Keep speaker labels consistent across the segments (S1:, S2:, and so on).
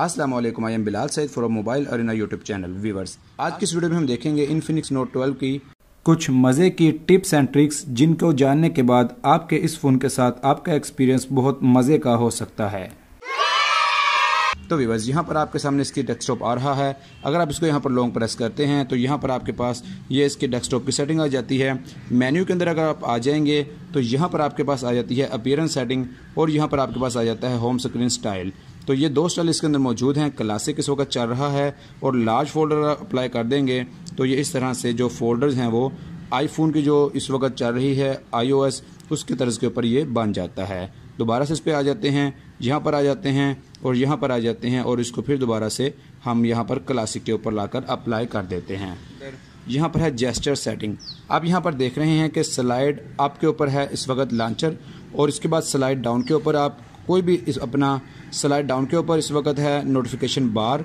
S1: Aslam I am Bilal Saeed from mobile और इना YouTube channel viewers आज की इस वीडियो में हम देखेंगे इनफिनिक्स नोट ट्वेल्व की कुछ मज़े की टिप्स एंड ट्रिक्स जिनको जानने के बाद आपके इस फ़ोन के साथ आपका एक्सपीरियंस बहुत मज़े का हो सकता है तो वीवर्स यहाँ पर आपके सामने इसकी डेस्कटॉप आ रहा है अगर आप इसको यहाँ पर लॉन्ग प्रेस करते हैं तो यहाँ पर आपके पास ये इसके डेस्कटॉप की सेटिंग आ जाती है मेन्यू के अंदर अगर आप आ जाएंगे तो यहाँ पर आपके पास आ जाती है अपीयरेंस सेटिंग और यहाँ पर आपके पास आ जाता है होम स्क्रीन स्टाइल तो ये दो स्टाइल इसके अंदर मौजूद हैं क्लासिक इस वक्त चल रहा है और लार्ज फोल्डर अप्लाई कर देंगे तो ये इस तरह से जो फोल्डर्स हैं वो आईफोन की जो इस वक्त चल रही है आईओएस उसके तर्ज के ऊपर ये बन जाता है दोबारा से इस पर आ जाते हैं यहाँ पर आ जाते हैं और यहाँ पर आ जाते हैं और इसको फिर दोबारा से हम यहाँ पर क्लासिक के ऊपर लाकर अप्लाई कर देते हैं यहाँ पर है जेस्टर सेटिंग आप यहाँ पर देख रहे हैं कि स्लाइड आपके ऊपर है इस वक्त लॉन्चर और इसके बाद स्लाइड डाउन के ऊपर आप कोई भी इस अपना स्लाइड डाउन के ऊपर इस वक्त है नोटिफिकेशन बार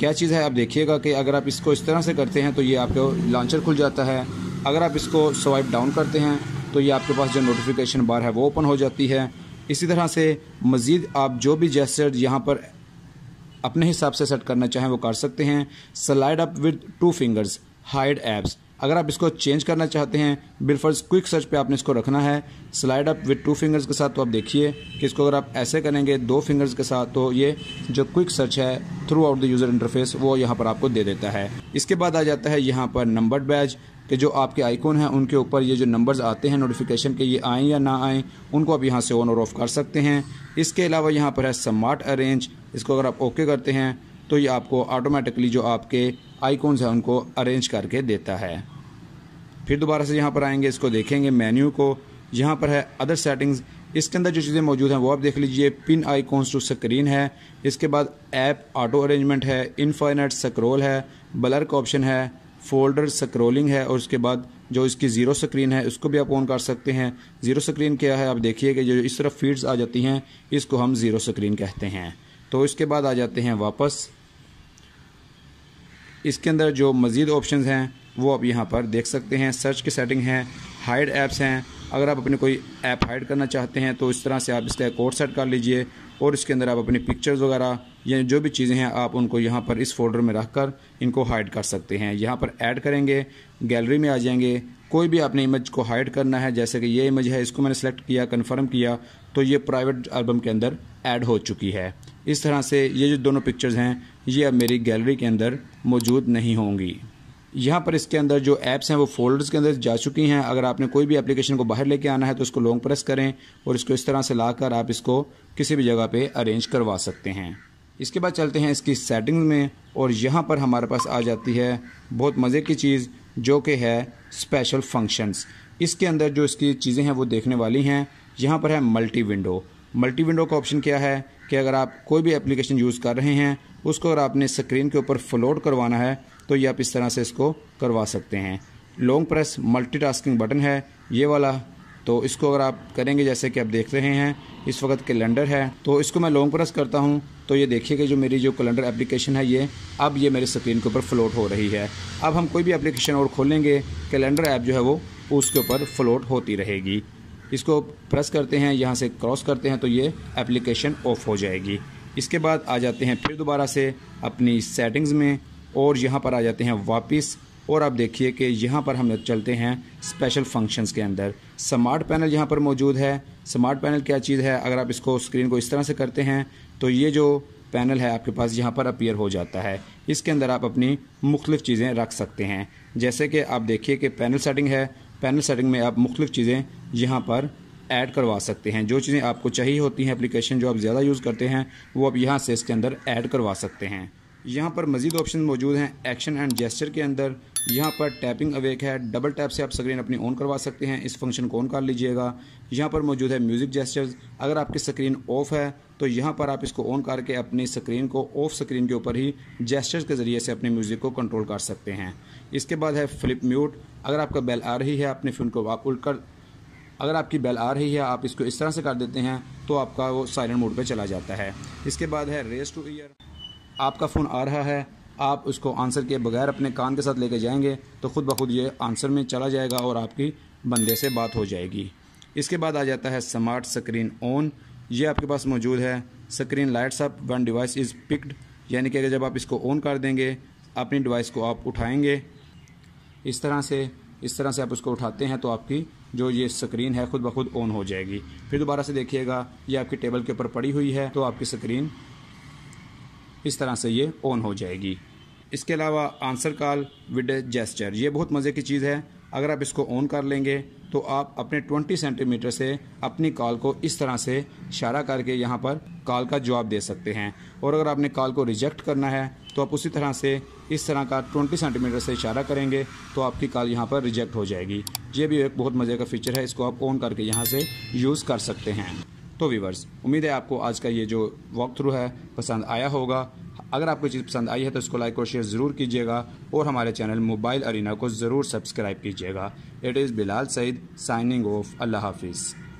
S1: क्या चीज़ है आप देखिएगा कि अगर आप इसको इस तरह से करते हैं तो ये आपके लॉन्चर खुल जाता है अगर आप इसको स्वाइप डाउन करते हैं तो ये आपके पास जो नोटिफिकेशन बार है वो ओपन हो जाती है इसी तरह से मज़ीद आप जो भी जैसे यहाँ पर अपने हिसाब से सेट करना चाहें वो कर सकते हैं slide up with two fingers hide apps अगर आप इसको चेंज करना चाहते हैं बिलफर्स क्विक सर्च पे आपने इसको रखना है slide up with two fingers के साथ तो आप देखिए कि इसको अगर आप ऐसे करेंगे दो फिंगर्स के साथ तो ये जो क्विक सर्च है throughout the user interface वो यहाँ पर आपको दे देता है इसके बाद आ जाता है यहाँ पर नंबर्ड बैज कि जो आपके आइकॉन हैं उनके ऊपर ये जो नंबर्स आते हैं नोटिफिकेशन के ये आएँ या ना आएँ उनको आप यहाँ से ऑन और ऑफ कर सकते हैं इसके अलावा यहाँ पर है स्मार्ट अरेंज इसको अगर आप ओके करते हैं तो ये आपको ऑटोमेटिकली जो आपके आइकॉन्स हैं उनको अरेंज करके देता है फिर दोबारा से यहाँ पर आएंगे इसको देखेंगे मेन्यू को यहाँ पर है अदर सेटिंग्स इसके अंदर जो चीज़ें मौजूद हैं वो आप देख लीजिए पिन आइकॉन्स टू स्क्रीन है इसके बाद ऐप ऑटो अरेंजमेंट है इनफाइनट स्क्रोल है ब्लर का ऑप्शन है फोल्डर स्क्रोलिंग है और उसके बाद जो इसकी ज़ीरो स्क्रीन है उसको भी आप ऑन कर सकते हैं ज़ीरो स्क्रीन क्या है आप देखिए कि जो इस तरफ फीड्स आ जाती हैं इसको हम ज़ीरो स्क्रीन कहते हैं तो इसके बाद आ जाते हैं वापस इसके अंदर जो मज़ीद ऑप्शन हैं वो आप यहाँ पर देख सकते हैं सर्च की सेटिंग है हाइड ऐप्स हैं अगर आप अपने कोई ऐप हाइड करना चाहते हैं तो इस तरह से आप इसका कोड सेट कर लीजिए और इसके अंदर आप अपनी पिक्चर्स वगैरह या जो भी चीज़ें हैं आप उनको यहाँ पर इस फोल्डर में रख कर इनको हाइड कर सकते हैं यहाँ पर ऐड करेंगे गैलरी में आ जाएंगे कोई भी आपने इमेज को हाइड करना है जैसे कि ये इमेज है इसको मैंने सेलेक्ट किया कन्फर्म किया तो ये प्राइवेट एल्बम के अंदर ऐड हो चुकी है इस तरह से ये जो दोनों पिक्चर्स हैं ये अब मेरी गैलरी के अंदर मौजूद नहीं होंगी यहाँ पर इसके अंदर जो ऐप्स हैं वो फोल्डर्स के अंदर जा चुकी हैं अगर आपने कोई भी एप्लीकेशन को बाहर लेके आना है तो इसको लॉन्ग प्रेस करें और इसको इस तरह से लाकर आप इसको किसी भी जगह पे अरेंज करवा सकते हैं इसके बाद चलते हैं इसकी सेटिंग्स में और यहाँ पर हमारे पास आ जाती है बहुत मज़े की चीज़ जो कि है स्पेशल फंक्शंस इसके अंदर जो इसकी चीज़ें हैं वो देखने वाली हैं यहाँ पर है मल्टी विंडो मल्टी विंडो का ऑप्शन क्या है कि अगर आप कोई भी एप्लीकेशन यूज़ कर रहे हैं उसको अगर आपने स्क्रीन के ऊपर फ्लोट करवाना है तो ये आप इस तरह से इसको करवा सकते हैं लॉन्ग प्रेस मल्टीटास्किंग बटन है ये वाला तो इसको अगर आप करेंगे जैसे कि आप देख रहे हैं इस वक्त कैलेंडर है तो इसको मैं लॉन्ग प्रेस करता हूँ तो ये देखिए कि जो मेरी जो कैलेंडर एप्लीकेशन है ये अब ये मेरे स्क्रीन के ऊपर फ्लोट हो रही है अब हम कोई भी एप्लीकेशन और खोलेंगे कैलेंडर ऐप जो है वो उसके ऊपर फ्लोट होती रहेगी इसको प्रेस करते हैं यहाँ से क्रॉस करते हैं तो ये एप्लीकेशन ऑफ हो जाएगी इसके बाद आ जाते हैं फिर दोबारा से अपनी सेटिंग्स में और यहाँ पर आ जाते हैं वापस और आप देखिए कि यहाँ पर हम चलते हैं स्पेशल फंक्शंस के अंदर स्मार्ट पैनल यहाँ पर मौजूद है स्मार्ट पैनल क्या चीज़ है अगर आप इसको स्क्रीन को इस तरह से करते हैं तो ये जो पैनल है आपके पास यहाँ पर अपीयर हो जाता है इसके अंदर आप अपनी मुख्तफ़ चीज़ें रख सकते हैं जैसे कि आप देखिए कि पैनल सेटिंग है पैनल सेटिंग में आप मुख्तफ़ चीज़ें यहाँ पर ऐड करवा सकते हैं जो चीज़ें आपको चाहिए होती हैं एप्लीकेशन जो आप ज़्यादा यूज़ करते हैं वो आप यहाँ से इसके अंदर ऐड करवा सकते हैं यहाँ पर मजीद ऑप्शन मौजूद हैं एक्शन एंड जेस्चर के अंदर यहाँ पर टैपिंग अवेक है डबल टैप से आप स्क्रीन अपनी ऑन करवा सकते हैं इस फंक्शन को ऑन कर लीजिएगा यहाँ पर मौजूद है म्यूज़िक जेस्चर्स अगर आपकी स्क्रीन ऑफ है तो यहाँ पर आप इसको ऑन करके अपनी स्क्रीन को ऑफ स्क्रीन के ऊपर ही जेस्चर्स के ज़रिए से अपने म्यूज़िक को कंट्रोल कर सकते हैं इसके बाद है फ्लिप म्यूट अगर आपका बेल आ रही है अपने फ़ोन को वाक उल्ट कर अगर आपकी बेल आ रही है आप इसको इस तरह से कर देते हैं तो आपका वो साइलेंट मोड पर चला जाता है इसके बाद है रेस टू ईयर आपका फ़ोन आ रहा है आप उसको आंसर के बगैर अपने कान के साथ लेके जाएंगे तो ख़ुद ब खुद ये आंसर में चला जाएगा और आपकी बंदे से बात हो जाएगी इसके बाद आ जाता है स्मार्ट स्क्रीन ऑन ये आपके पास मौजूद है screen lights up when device is picked यानी कि अगर जब आप इसको ऑन कर देंगे अपनी डिवाइस को आप उठाएंगे इस तरह से इस तरह से आप उसको उठाते हैं तो आपकी जो ये स्क्रीन है खुद ब खुद ऑन हो जाएगी फिर दोबारा से देखिएगा ये आपकी टेबल के ऊपर पड़ी हुई है तो आपकी स्क्रीन इस तरह से ये ऑन हो जाएगी इसके अलावा आंसर कॉल विद जेस्चर ये बहुत मज़े की चीज़ है अगर आप इसको ऑन कर लेंगे तो आप अपने 20 सेंटीमीटर से अपनी कॉल को इस तरह से इशारा करके यहाँ पर कॉल का जवाब दे सकते हैं और अगर आपने कॉल को रिजेक्ट करना है तो आप उसी तरह से इस तरह का 20 सेंटीमीटर से इशारा करेंगे तो आपकी कॉल यहाँ पर रिजेक्ट हो जाएगी ये भी एक बहुत मज़े का फीचर है इसको आप ऑन करके यहाँ से यूज़ कर सकते हैं तो वीवर्स उम्मीद है आपको आज का ये जो वॉक थ्रू है पसंद आया होगा अगर आपको चीज़ पसंद आई है तो इसको लाइक और शेयर ज़रूर कीजिएगा और हमारे चैनल मोबाइल अरीना को ज़रूर सब्सक्राइब कीजिएगा it is Bilal Saeed signing off अल्लाह हाफिज़